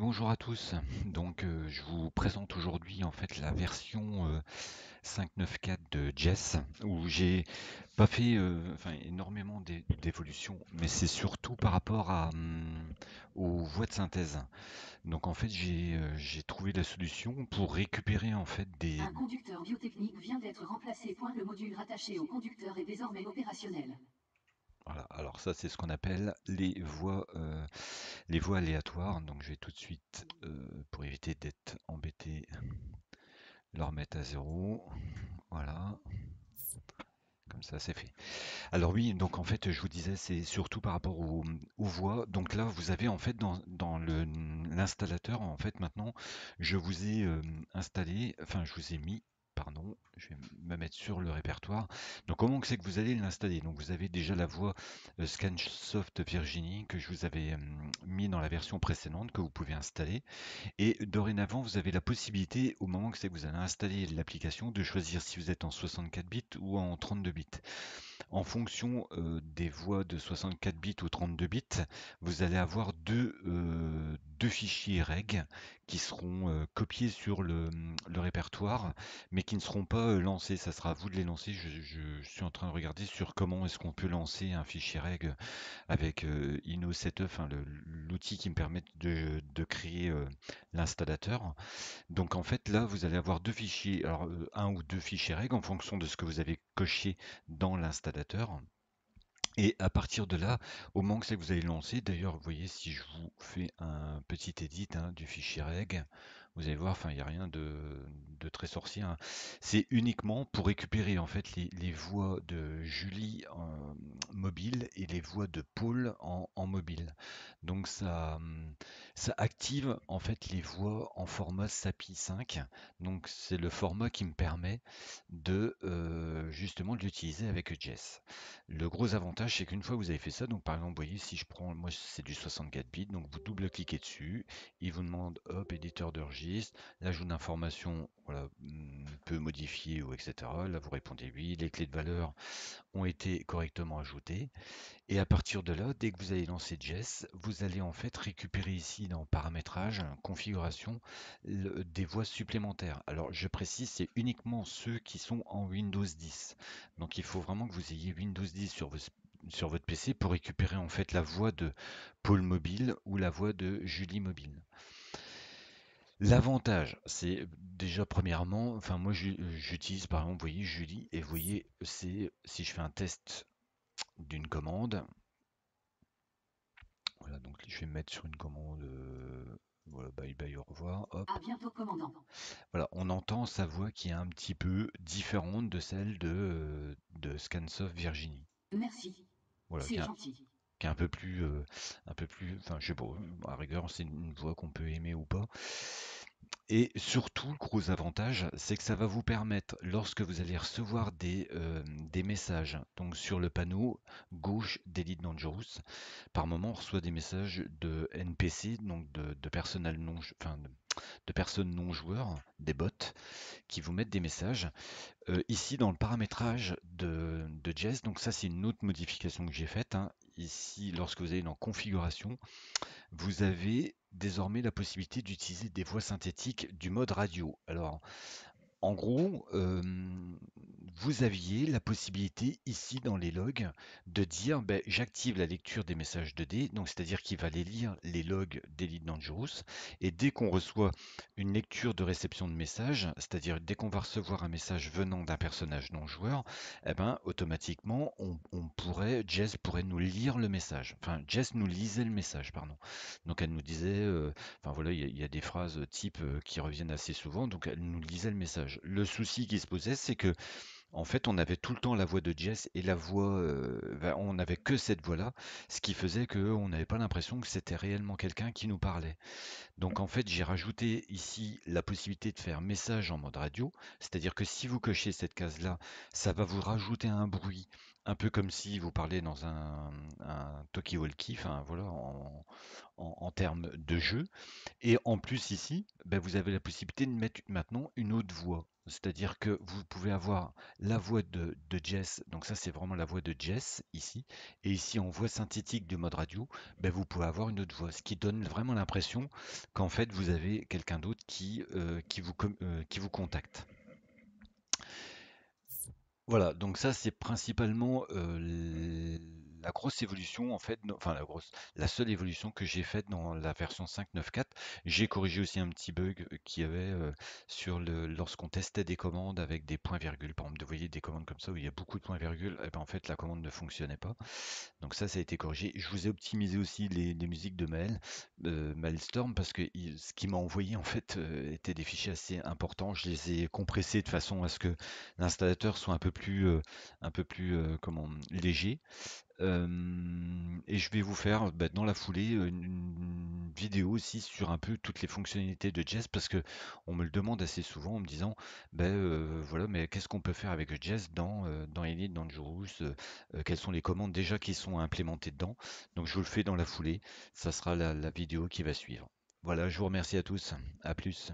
bonjour à tous. Donc euh, je vous présente aujourd'hui en fait la version 5.9.4 euh, de Jess où j'ai pas fait euh, énormément d'évolutions mais c'est surtout par rapport à, hum, aux voies de synthèse. Donc en fait j'ai trouvé la solution pour récupérer en fait des Un conducteur biotechnique vient d'être remplacé. le module rattaché au conducteur est désormais opérationnel. Voilà, alors ça c'est ce qu'on appelle les voies, euh, les voies aléatoires. Donc je vais tout de suite, euh, pour éviter d'être embêté, leur mettre à zéro. Voilà. Comme ça, c'est fait. Alors oui, donc en fait, je vous disais, c'est surtout par rapport aux, voix. voies. Donc là, vous avez en fait dans, l'installateur, en fait maintenant, je vous ai euh, installé, enfin je vous ai mis je vais me mettre sur le répertoire. Donc comment c'est que vous allez l'installer Donc vous avez déjà la voix euh, ScanSoft Virginie que je vous avais euh, mis dans la version précédente que vous pouvez installer. Et dorénavant, vous avez la possibilité, au moment que c'est que vous allez installer l'application, de choisir si vous êtes en 64 bits ou en 32 bits. En fonction euh, des voix de 64 bits ou 32 bits, vous allez avoir deux, deux fichiers reg qui seront euh, copiés sur mmh, le, répertoire, mais qui ne seront pas euh, lancés. Ça sera à vous de les lancer. Je, suis en train de regarder sur comment est-ce qu'on peut lancer un fichier reg avec euh, Inno Setup, l'outil qui me permet de, de créer euh, l'installateur. Donc en fait là, vous allez avoir deux fichiers, alors un ou deux fichiers reg en fonction de ce que vous avez coché dans l'installateur. Et à partir de là, au moment que vous allez lancer, d'ailleurs, vous voyez, si je vous fais un petit edit hein, du fichier reg, vous allez voir, enfin, il n'y a rien de, très sorcier. Hein. C'est uniquement pour récupérer en fait les, voix de Julie en mobile et les voix de Paul en, mobile. Donc ça, ça active en fait les voix en format SAPI 5. Donc c'est le format qui me permet de euh, justement de l'utiliser avec Jess. Le gros avantage, c'est qu'une fois que vous avez fait ça, donc par exemple, vous voyez, si je prends, moi c'est du 64 bits, donc vous double-cliquez dessus, il vous demande hop, éditeur de registre L'ajout d'informations mm, peu peut modifier ou etc. Là, vous répondez oui. Les clés de valeur ont été correctement ajoutées. Et à partir de là, dès que vous allez lancer jess, vous allez en fait récupérer ici dans paramétrage, configuration, des voix supplémentaires. Alors, je précise, c'est uniquement ceux qui sont en Windows 10. Donc, il faut vraiment que vous ayez Windows 10 sur sur votre PC pour récupérer en fait la voix de Paul Mobile ou la voix de Julie Mobile. L'avantage, c'est euh, déjà premièrement, enfin moi euh, j'utilise par exemple, vous voyez Julie, et vous voyez, c'est si je fais un test d'une commande, voilà, donc je vais mettre sur une commande, euh, voilà, bye bye, au revoir, hop. À bientôt, commandant. Voilà, on entend sa voix qui est un petit peu différente de celle de, de Scansoft Virginie. Merci. Voilà, C'est gentil qui est un peu plus, euh, un peu plus, enfin je sais pas, à rigueur c'est une voix qu'on peut aimer ou pas. Et surtout, le gros avantage, c'est que ça va vous permettre, lorsque vous allez recevoir des, euh, des messages, donc sur le panneau gauche d'Elite Dangerous, par moment on reçoit des messages de NPC, donc de, personnel non, de, personnes non joueurs, des bots, qui vous mettent des messages. Euh, ici, dans le paramétrage de, de Jazz, donc ça c'est une autre modification que j'ai faite, hein ici, lorsque vous allez dans configuration, vous avez désormais la possibilité d'utiliser des voix synthétiques du mode radio. Alors, en gros, vous aviez la possibilité ici dans les logs de dire ben, j'active la lecture des messages 2D, donc c'est-à-dire qu'il va les lire les logs d'Elite Dangerous, et dès qu'on reçoit une lecture de réception de message, c'est-à-dire dès qu'on va recevoir un message venant d'un personnage non joueur, eh ben, automatiquement on, pourrait, Jess pourrait nous lire le message. Enfin, Jess nous lisait le message, pardon. Donc elle nous disait, euh, enfin voilà, il y, a des phrases type euh, qui reviennent assez souvent, donc elle nous lisait le message. Le souci qui se posait, c'est que en fait, on avait tout le temps la voix de Jess et la voix, euh, ben, on n'avait que cette voix-là, ce qui faisait qu'on n'avait pas l'impression que c'était réellement quelqu'un qui nous parlait. Donc en fait, j'ai rajouté ici la possibilité de faire message en mode radio, c'est-à-dire que si vous cochez cette case-là, ça va vous rajouter un bruit, un peu comme si vous parlez dans un, un talkie-walkie, enfin voilà, en, termes de jeu. Et en plus ici, ben, vous avez la possibilité de mettre maintenant une autre voix. C'est-à-dire que vous pouvez avoir la voix de, Jess, donc ça c'est vraiment la voix de Jess ici, et ici en voix synthétique du mode radio, ben vous pouvez avoir une autre voix, ce qui donne vraiment l'impression qu'en fait vous avez quelqu'un d'autre qui, euh, qui, vous, euh, qui vous contacte. Voilà, donc ça c'est principalement euh, la grosse évolution, en fait, enfin la grosse, la seule évolution que j'ai faite dans la version 5.9.4, j'ai corrigé aussi un petit bug euh, qui avait euh, sur le, lorsqu'on testait des commandes avec des points-virgules. Par exemple, vous voyez des commandes comme ça où il y a beaucoup de points-virgules, et eh ben en fait la commande ne fonctionnait pas. Donc ça, ça a été corrigé. Je vous ai optimisé aussi les, musiques de Mail, euh, Mailstorm, parce que ce qui m'a envoyé en fait était des fichiers assez importants. Je les ai compressés de façon à ce que l'installateur soit un peu plus, un peu plus comment léger et je vais vous faire, bah, dans la foulée, une vidéo aussi sur un peu toutes les fonctionnalités de Jazz parce que on me le demande assez souvent en me disant: ben voilà, mais qu'est-ce qu'on peut faire avec Jazz dans, dans Elite, dans Jurus quelles sont les commandes déjà qui sont implémentées dedans?» donc je vous le fais dans la foulée, ça sera la vidéo qui va suivre. Voilà, je vous remercie à tous, à plus.